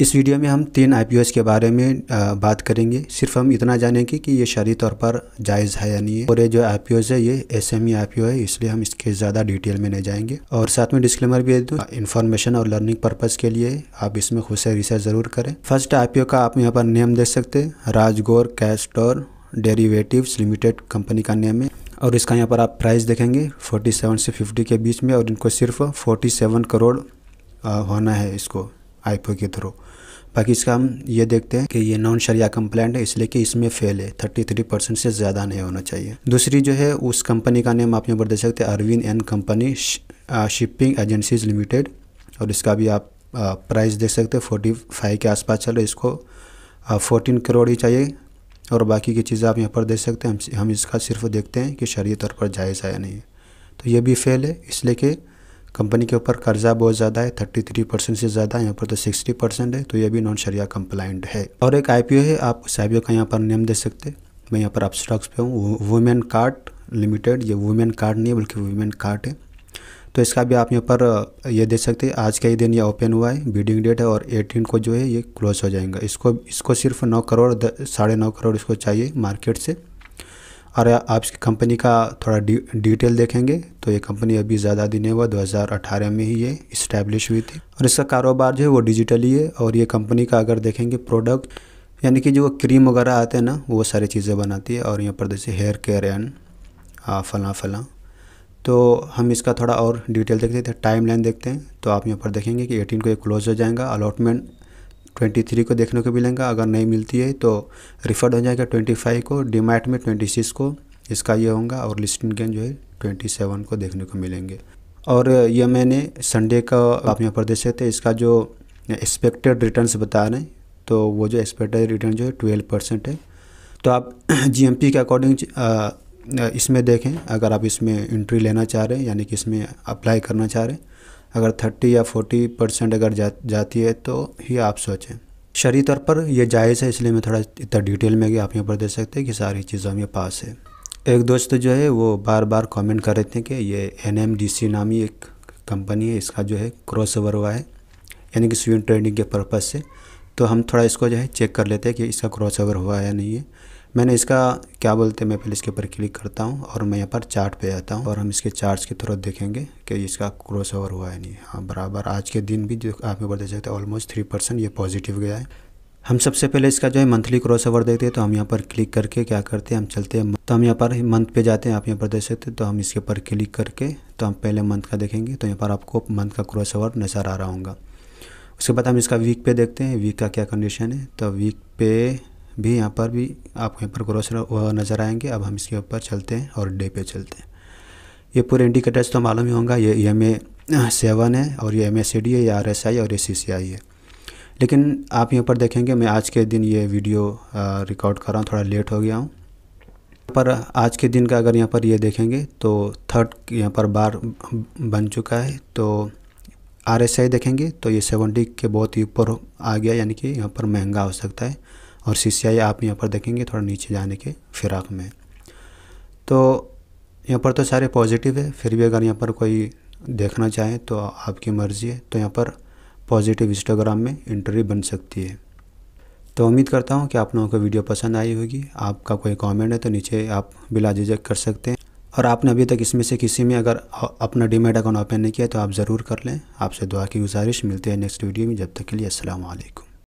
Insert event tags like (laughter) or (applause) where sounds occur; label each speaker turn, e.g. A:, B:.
A: इस वीडियो में हम तीन आई के बारे में बात करेंगे सिर्फ हम इतना जानेंगे कि ये शारी तौर पर जायज़ है या नहीं और ये जो आई है ये एस एम e है इसलिए हम इसके ज़्यादा डिटेल में नहीं जाएंगे और साथ में डिस्क्लेमर भी दूँ इन्फॉर्मेशन तो, और लर्निंग पर्पज़ के लिए आप इसमें खुद से रिसर्च ज़रूर करें फर्स्ट आई का आप यहाँ पर नेम देख सकते हैं Rajgor castor derivative limited company का नेम है और इसका यहाँ पर आप प्राइस देखेंगे फोर्टी से फिफ्टी के बीच में और इनको सिर्फ फोर्टी करोड़ होना है इसको आईपो के थ्रू बाकी इसका हम ये देखते हैं कि ये नॉन शरिया कंप्लेंट है इसलिए कि इसमें फेल है थर्टी थ्री परसेंट से ज़्यादा नहीं होना चाहिए दूसरी जो है उस कंपनी का नेम आप यहाँ पर देख सकते हैं Arvind and company shipping agencies limited और इसका भी आप प्राइस देख सकते हैं फोर्टी फाइव के आसपास चल रहा है इसको फोर्टीन करोड़ ही चाहिए और बाकी की चीज़ें आप यहाँ पर देख सकते हैं हम हम इसका सिर्फ देखते हैं कि शरीय तौर पर जायज़ आया नहीं नहीं तो ये भी फेल है इसलिए कि कंपनी के ऊपर कर्जा बहुत ज़्यादा है थर्टी थ्री परसेंट से ज़्यादा यहाँ पर तो सिक्सटी परसेंट है तो ये भी नॉन शरिया कंप्लाइंट है और एक आई है आप उस आई का यहाँ पर नेम दे सकते मैं यहाँ पर आप स्टॉक्स पे हूँ वुमेन कार्ड लिमिटेड ये वुमेन कार्ड नहीं है बल्कि वुमेन कार्ड है तो इसका भी आप यहाँ पर ये देख सकते हैं आज का ही दिन ये ओपन हुआ है बीडिंग डेट है और एटीन को जो है ये क्लोज हो जाएगा इसको इसको सिर्फ नौ करोड़ साढ़े नौ करोड़ इसको चाहिए मार्केट से और इसकी कंपनी का थोड़ा डी, डिटेल देखेंगे तो ये कंपनी अभी ज़्यादा दिन हुआ 2018 में ही ये इस्टेब्लिश हुई थी और इसका कारोबार जो है वो डिजिटली है और ये कंपनी का अगर देखेंगे प्रोडक्ट यानी कि जो क्रीम वगैरह आते हैं ना वो सारी चीज़ें बनाती है और यहाँ पर जैसे हेयर केयर एंड फला फला तो हम इसका थोड़ा और डिटेल देखते थे टाइम लाइन देखते हैं तो आप यहाँ पर देखेंगे कि एटीन को ये क्लोज हो जाएगा अलॉटमेंट ट्वेंटी थ्री को देखने को मिलेंगे अगर नहीं मिलती है तो रिफंड हो जाएगा ट्वेंटी फाइव को डीमार्ट में ट्वेंटी सिक्स को इसका ये होगा और लिस्टिंग गेंद जो है ट्वेंटी सेवन को देखने को मिलेंगे और ये मैंने संडे का आप यहाँ पर देख सकते इसका जो एक्सपेक्टेड रिटर्न्स बता रहे हैं तो वो जो एक्सपेक्टेड रिटर्न जो है ट्वेल्व परसेंट है तो आप जीएमपी (clears throat) के अकॉर्डिंग इसमें देखें अगर आप इसमें एंट्री लेना चाह रहे हैं यानी कि इसमें अप्लाई करना चाह रहे हैं अगर थर्टी या फोर्टी परसेंट अगर जा, जाती है तो ही आप सोचें शरी तौर पर यह जायज़ है इसलिए मैं थोड़ा इतना डिटेल में आप यहाँ पर दे सकते हैं कि सारी चीज़ों में पास है एक दोस्त जो है वो बार बार कमेंट कर रहे थे कि ये एन नामी एक कंपनी है इसका जो है क्रॉस ओवर हुआ है यानी कि स्विम ट्रेनिंग के पर्पज़ से तो हम थोड़ा इसको जो है चेक कर लेते हैं कि इसका क्रॉस ओवर हुआ या नहीं है मैंने इसका क्या बोलते हैं मैं पहले इसके ऊपर क्लिक करता हूँ और मैं यहाँ पर चार्ट पे जाता हूँ और हम इसके चार्ट के थ्रू देखेंगे कि इसका क्रॉस ओवर हुआ है नहीं हाँ बराबर आज के दिन भी जो आप ऊपर देख सकते ऑलमोस्ट थ्री परसेंट ये पॉजिटिव गया है हम सबसे पहले इसका जो है मंथली क्रॉस ओवर देखते हैं तो हम यहाँ पर क्लिक करके क्या करते हैं हम चलते हैं तो हम यहाँ पर मंथ पे जाते हैं आप यहाँ पर देख सकते हैं तो हम इसके ऊपर क्लिक करके तो हम पहले मंथ का देखेंगे तो यहाँ पर आपको मंथ का क्रॉस ओवर नज़र आ रहा होगा उसके बाद हम इसका वीक पे देखते हैं वीक का क्या कंडीशन है तो वीक पे भी यहाँ पर भी आपको यहाँ पर क्रॉस नज़र आएंगे अब हम इसके ऊपर चलते हैं और डे पे चलते हैं ये पूरे इंडिकेटर्स तो मालूम ही होंगे ये एम ए सेवन है और ये एम एस सी डी है ये आर एस आई और ये सी सी आई है लेकिन आप यहाँ पर देखेंगे मैं आज के दिन ये वीडियो रिकॉर्ड कर रहा हूँ थोड़ा लेट हो गया हूँ पर आज के दिन का अगर यहाँ पर ये देखेंगे तो थर्ड यहाँ पर बार बन चुका है तो आर एस आई देखेंगे तो ये सेवेंटी के बहुत ही ऊपर आ गया यानी कि यहाँ पर महंगा हो सकता है और आई आप यहाँ पर देखेंगे थोड़ा नीचे जाने के फिराक में तो यहाँ पर तो सारे पॉजिटिव है फिर भी अगर यहाँ पर कोई देखना चाहें तो आपकी मर्ज़ी है तो यहाँ पर पॉजिटिव इंस्टाग्राम में इंटरव्यू बन सकती है तो उम्मीद करता हूँ कि आप लोगों को वीडियो पसंद आई होगी आपका कोई कमेंट है तो नीचे आप बिला झिझक कर सकते हैं और आपने अभी तक इसमें से किसी में अगर अपना डीमेट अकाउंट ओपन नहीं किया तो आप ज़रूर कर लें आपसे दुआ की गुजारिश मिलती है नेक्स्ट वीडियो में जब तक के लिए असलम